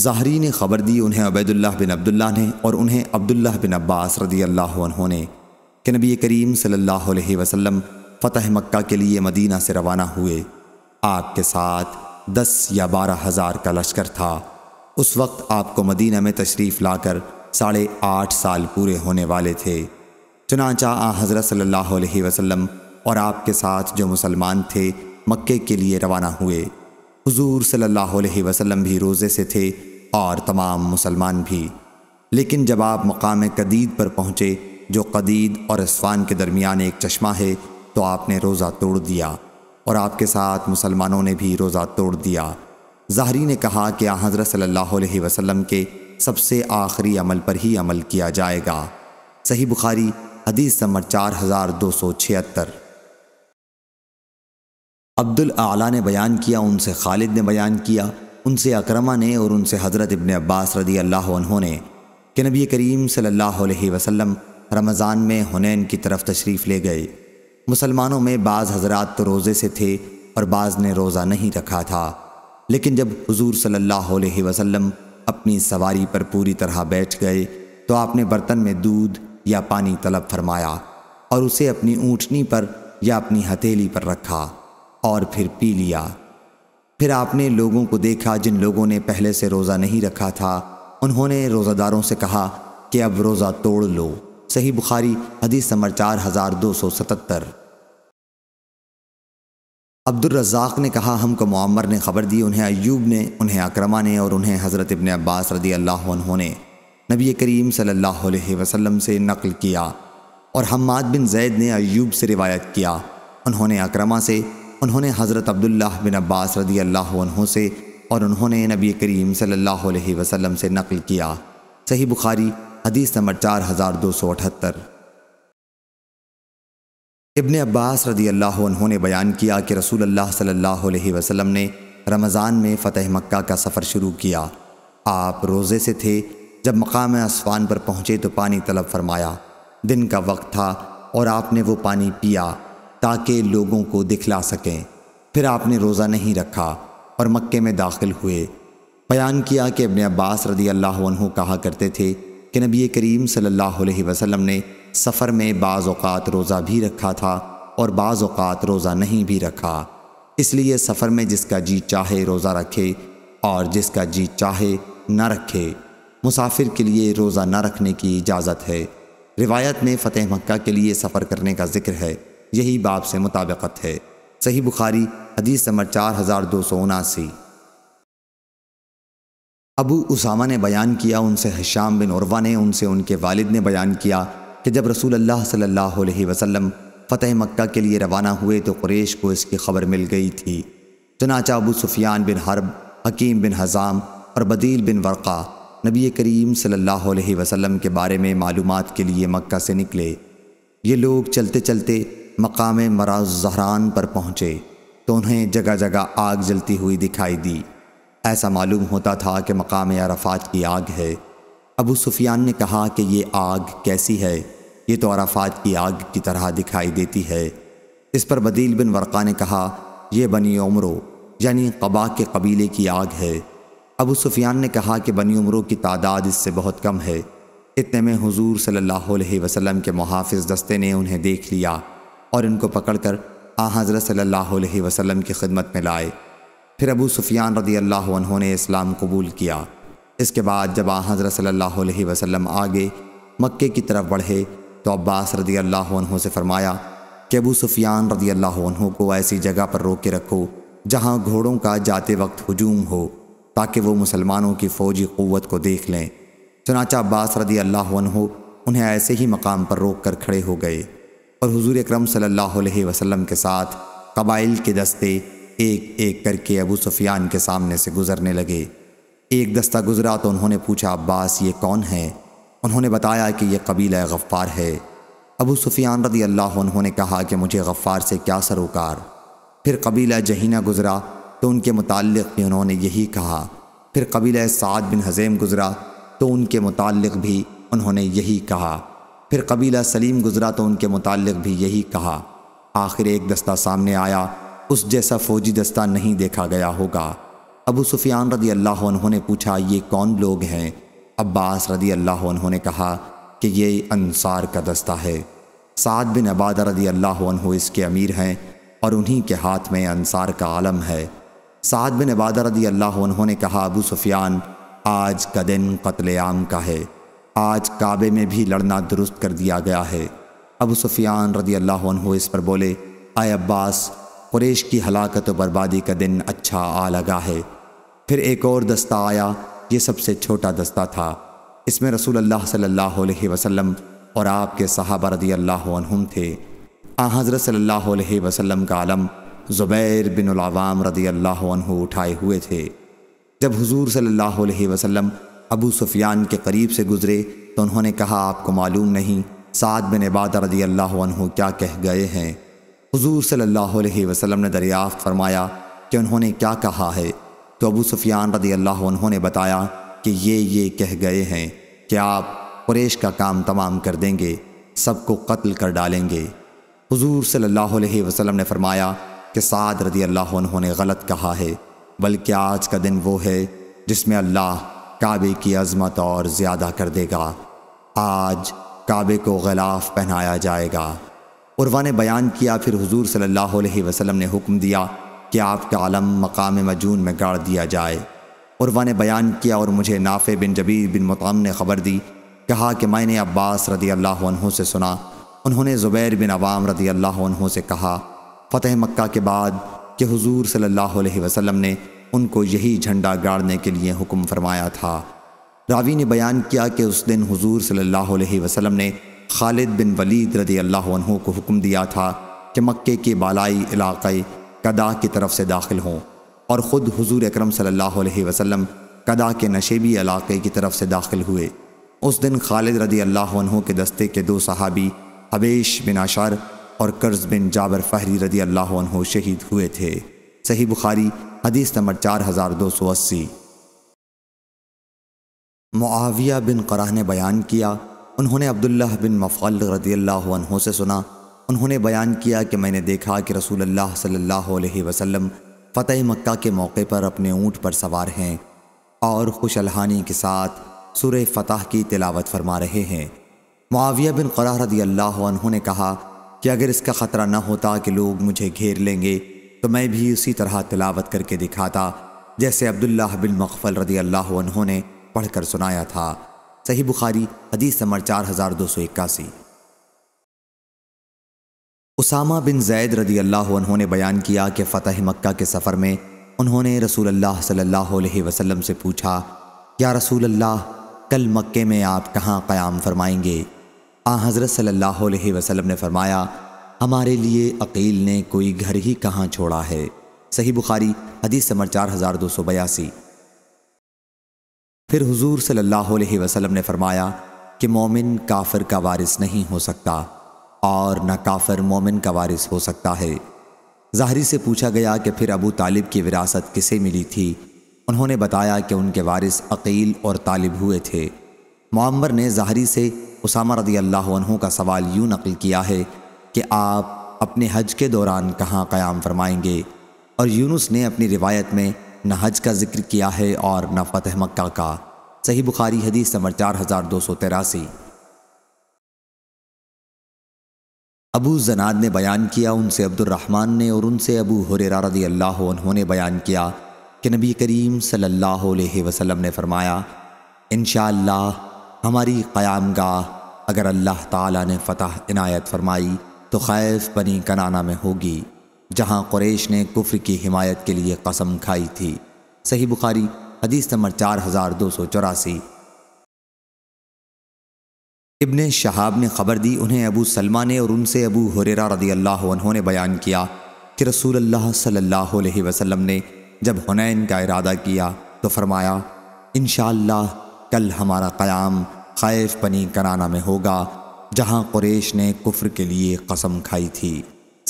ज़ाहरी ने खबर दी उन्हें अबैदुल्लाह बिन अब्दुल्ला ने और उन्हें अब्दुल्ला बिन अब्बास रदी अल्लाह ने कि नबी करीम सल्लल्लाहु अलैहि वसल्लम फ़तह मक्का के लिए मदीना से रवाना हुए आपके साथ दस या बारह हज़ार का लश्कर था उस वक्त आपको मदीना में तशरीफ़ लाकर साढ़े आठ साल पूरे होने वाले थे चनाचा आ हज़रत सल्लल्लाहु अलैहि वसल्लम और आपके साथ जो मुसलमान थे मक्के के लिए रवाना हुए हुजूर सल्लल्लाहु अलैहि वसल्लम भी रोज़े से थे और तमाम मुसलमान भी लेकिन जब आप मकाम कदीद पर पहुँचे जो कदीद और इसवान के दरमियान एक चश्मा है तो आपने रोज़ा तोड़ दिया और आपके साथ मुसलमानों ने भी रोज़ा तोड़ दिया ज़ाहरी ने कहा कि हज़रत सल्लल्लाहु अलैहि वसल्लम के सबसे आखिरी अमल पर ही अमल किया जाएगा सही बुखारी हदीस नंबर चार हज़ार दो सौ छिहत्तर अब्दुल आला ने बयान किया उनसे खालिद ने बयान किया उनसे अक्रमा ने और उनसे हज़रत इबन अब्बास रदी अल्लाह उन्होंने कि नबी करीम सल्लल्लाहु अलैहि वसल्लम रमज़ान में हुनैन की तरफ तशरीफ़ ले गए मुसलमानों में बाज़ हजरात तो रोज़े से थे और बाज़ ने रोज़ा नहीं रखा था लेकिन जब हजूर सल्ला वसलम अपनी सवारी पर पूरी तरह बैठ गए तो आपने बर्तन में दूध या पानी तलब फरमाया और उसे अपनी ऊँटनी पर या अपनी हथेली पर रखा और फिर पी लिया फिर आपने लोगों को देखा जिन लोगों ने पहले से रोज़ा नहीं रखा था उन्होंने रोज़ादारों से कहा कि अब रोज़ा तोड़ लो सही बुखारी हदीस नंबर चार हज़ार दो सौ सतहत्तर अब्दुलरजाक ने कहा हमको मम्मर ने खबर दी उन्हें अयूब ने उन्हें अक्रमा ने और उन्हें हज़रत इबन अब्बास रदी अल्लाह उन्होंने नबी करीम सल्लल्लाहु अलैहि वसल्लम से नकल किया और हमाद बिन जैद ने अयूब से रिवायत किया उन्होंने अक्रमा से उन्होंने हज़रत अब्दुल्ला बिन अब्बास रदी अल्लाह से और उन्होंने नबी करीम सल्लल्लाहु अलैहि वसल्लम से नकल किया सही बुखारी हदीस नंबर चार हज़ार दो सौ अठहत्तर इबन अब्बास रदी अल्लाह ने बयान किया कि रसूल अल्लाह सल्लल्लाहु अलैहि वसल्लम ने रमज़ान में फ़तेह मक्का का सफ़र शुरू किया आप रोज़े से थे जब मकाम आसमान पर पहुँचे तो पानी तलब फरमाया दिन का वक्त था और आपने वो पानी पिया ताकि लोगों को दिखला सकें फिर आपने रोज़ा नहीं रखा और मक्के में दाखिल हुए बयान किया कि अपने अब्बास रदी अल्लाह कहा करते थे कि नबी करीम सल्लल्लाहु अलैहि वसल्लम ने सफ़र में बाज़ात रोज़ा भी रखा था और बाज़ात रोज़ा नहीं भी रखा इसलिए सफ़र में जिसका जी चाहे रोज़ा रखे और जिसका जी चाहे न रखे मुसाफिर के लिए रोज़ा न रखने की इजाज़त है रिवायत में फ़तेह मक्का के लिए सफ़र करने का जिक्र है यही बाप से मुताबिकत है सही बुखारी हदीस नंबर चार हज़ार दो सौ उनासी अबू उसामा ने बयान किया उनसे हशाम बिन उर्वा ने उनसे उनके वालिद ने बयान किया कि जब रसूल अल्लाह सल्लल्लाहु अलैहि वसल्लम फतेह मक्का के लिए रवाना हुए तो कुरेश को इसकी खबर मिल गई थी चनाचा Abu Sufyan bin Harb Hakim bin Hizam और बदील बिन वर्क़ा नबी करीम सल्लल्लाहु अलैहि वसल्लम के बारे में मालूम के लिए मक्का से निकले ये लोग चलते चलते मकाम मराज जहरान पर पहुँचे तो उन्हें जगह जगह आग जलती हुई दिखाई दी ऐसा मालूम होता था कि मकाम अराफात की आग है अबू सुफियान ने कहा कि ये आग कैसी है ये तो अराफात की आग की तरह दिखाई देती है इस पर बदील बिन वर्का ने कहा यह बनी उम्रों यानी कबा के कबीले की आग है अबू सुफियान ने कहा कि बनी उम्रों की तादाद इससे बहुत कम है इतने में हुजूर सल्लल्लाहु अलैहि वसल्लम के मुहाफ़ दस्ते ने उन्हें देख लिया और इनको पकड़कर आ हज़रत सल्ह वसलम की खिदमत में लाए फिर अबू सुफियान रदी अल्लाह ने इस्लाम कबूल किया इसके बाद जब आ हज़रत सल्ह अलैहि आगे मक्के की तरफ बढ़े तो अब्बास रदी अल्लाह से फ़रमाया कि अबू सुफियान रदी अल्लाह को ऐसी जगह पर रोके रखो जहाँ घोड़ों का जाते वक्त हजूम हो ताकि वो मुसलमानों की फ़ौजी क़वत को देख लें चनाचा अब्बास रदी अल्लाह उन्हें ऐसे ही मकाम पर रोक कर खड़े हो गए और हुजूर अकरम सल्लल्लाहु अलैहि वसल्लम के साथ कबाइल के दस्ते एक एक करके अबू सुफियान के सामने से गुज़रने लगे एक दस्ता गुज़रा तो उन्होंने पूछा अब्बास ये कौन है उन्होंने बताया कि यह कबीला गफ़ार है अबू सुफियान रदी अल्लाह उन्होंने कहा कि मुझे गफ्फार से क्या सरोकार फिर कबीला जहीना गुज़रा तो उनके मुतल भी उन्होंने यही कहा फिर कबीला साद बिन हज़ैम गुज़रा तो उनके मुतल भी उन्होंने यही कहा फिर कबीला सलीम गुजरा तो उनके मुतालिक भी यही कहा आखिर एक दस्ता सामने आया उस जैसा फौजी दस्ता नहीं देखा गया होगा अबू सुफियान रदी अल्लाह उन्होंने पूछा ये कौन लोग हैं अब्बास रदी अल्लाह उन्होंने कहा कि ये अनसार का दस्ता है साद बिन अबाद रदी अल्लाह इसके अमीर हैं और उन्हीं के हाथ में अनसार का आलम है साद बिन अबाद रदी अल्लाह उन्होंने कहा अबू सुफियान आज का दिन कतलेआम का है आज काबे में भी लड़ना दुरुस्त कर दिया गया है अबू सुफियान रदी अल्लाह इस पर बोले आए अब्बास कुरेश की हलाकत और बर्बादी का दिन अच्छा आ लगा है फिर एक और दस्ता आया ये सबसे छोटा दस्ता था इसमें रसूल अल्लाह सल्लल्लाहु अलैहि वसल्लम और आपके सहाबा रदी अल्लाह थे आ हज़रत सल्लल्लाहु अलैहि वसल्लम का आलम ज़ुबैर बिन अवाम रदी अल्लाह उठाए हुए थे जब हुजूर सल्लल्लाहु अलैहि वसल्लम अबू सुफियान के करीब से गुज़रे तो उन्होंने कहा आपको मालूम नहीं साद बिन इबाद रजी अल्लाह क्या कह गए हैं हजूर सल्ला वसलम ने दरियाफ़ फरमाया कि उन्होंने क्या कहा है तो अबू सुफियान रजी अल्लाह ने बताया कि ये ये कह गए हैं कि आप कुरेश का काम तमाम कर देंगे सबको कत्ल कर डालेंगे हजूर सल्ला वसलम ने फरमाया कि साद रजी अल्लाह ने गलत कहा है बल्कि आज का दिन वो है जिसमें अल्लाह काबे की अजमत और ज़्यादा कर देगा आज काबे को गलाफ पहनाया जाएगा उर्वा ने बयान किया फिर हुजूर सल्लल्लाहु अलैहि वसल्लम ने हुक्म दिया कि आपका आलम मकाम मजून में गाड़ दिया जाए उर्वा ने बयान किया और मुझे नाफे बिन जबीर बिन मुतम ने ख़बर दी कहा कि मैंने अब्बास रदी अल्लाह से सुना उन्होंने ज़ुबैर बिन अवाम रदी अल्लाह से कहा फ़तह मक्का के बाद कि हुजूर सल्लल्लाहु अलैहि वसल्लम ने उनको यही झंडा गाड़ने के लिए हुक्म फरमाया था रावी ने बयान किया कि उस दिन हुजूर सल्लल्लाहु अलैहि वसल्लम ने खालिद बिन वलीद रदी अल्लाह को हुक्म दिया था कि मक्के के बालाई इलाक़े कदा की तरफ से दाखिल हों और ख़ुद हुजूर अकरम सल्लल्लाहु अलैहि वसल्लम कदा के नशेबी इलाक़े की तरफ से दाखिल हुए उस दिन खालिद रदी अल्लाह के दस्ते के दो सहाबी हबेश बिन आशार और कर्ज़ बिन जाबर फ़हरी रदी अल्लाह शहीद हुए थे सही बुखारी हदीस नंबर चार हज़ार दो सौ अस्सी मुआविया बिन कराह ने बयान किया उन्होंने अब्दुल्लाह बिन मफ़ल रदी अल्लाह से सुना उन्होंने बयान किया कि मैंने देखा कि रसूल अल्लाह सल्लल्लाहु अलैहि वसल्लम फ़तेह मक्का के मौके पर अपने ऊँट पर सवार हैं और खुशलहानी के साथ सुर फ़तह की तिलावत फरमा रहे हैं मुआविया बिन कराह रदी अल्लाह ने कहा कि अगर इसका ख़तरा न होता कि लोग मुझे घेर लेंगे तो मैं भी उसी तरह तिलावत करके दिखाता जैसे अब्दुल्ला बिन मखफल रदी अल्लाह ने पढ़कर सुनाया था सही बुखारी हदीस नंबर चार हज़ार दो सौ इक्यासी उसामा बिन जैद रदी अल्लाह ने बयान किया कि फ़तेह मक्का के सफ़र में उन्होंने रसूल अल्लाह सल्लल्लाहु अलैहि वसल्लम से पूछा या रसूल अल्लाह कल मक्के में आप कहाँ क़्याम फरमाएंगे आ हज़रत सल्लल्लाहु अलैहि वसल्लम ने फरमाया हमारे लिए अकील ने कोई घर ही कहाँ छोड़ा है सही बुखारी हदीस समर चार हज़ार दो सौ बयासी फिर हुजूर सल्लल्लाहु अलैहि वसल्लम ने फरमाया कि मोमिन काफिर का वारिस नहीं हो सकता और न काफिर मोमिन का वारिस हो सकता है ज़ाहरी से पूछा गया कि फिर अबू तालिब की विरासत किसे मिली थी उन्होंने बताया कि उनके वारिस अकील और तालिब हुए थे मामर ने ज़ाहरी से उसामा रदी अल्लाह का सवाल यूँ नकल किया है कि आप अपने हज के दौरान कहाँ क़याम फरमाएंगे और यूनुस ने अपनी रिवायत में न हज का जिक्र किया है और न फतेह मक्का का सही बुखारी हदीस नंबर चार हज़ार दो सौ तिरासी अबू जनाद ने बयान किया उनसे अब्दुलरहमान ने और उनसे अबू हुररारदी अल्लाह उन्होंने बयान किया कि नबी करीम सल्लल्लाहु अलैहि वसल्लम ने फरमाया इन हमारी क़्याम गाह अगर अल्लाह ताला ने फ़तह इनायत फरमाई तो खैफ बनी कनाना में होगी जहाँ कुरैश ने कुफ्र की हिमायत के लिए कसम खाई थी सही बुखारी हदीस नंबर चार हज़ार दो सौ चौरासी इबन शहाब ने खबर दी उन्हें अबू सलमा ने और उनसे अबू हुरेरा रदी अल्लाह ने बयान किया कि रसूल अल्लाह सल्लल्लाहु अलैहि वसल्लम ने जब हुनैन का इरादा किया तो फरमाया इन कल हमारा क़याम खैफ बनी कराना में होगा जहाँ कुरेश ने कुफ्र के लिए कसम खाई थी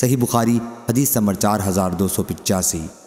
सही बुखारी हदीस नंबर चार हज़ार दो सौ पिचासी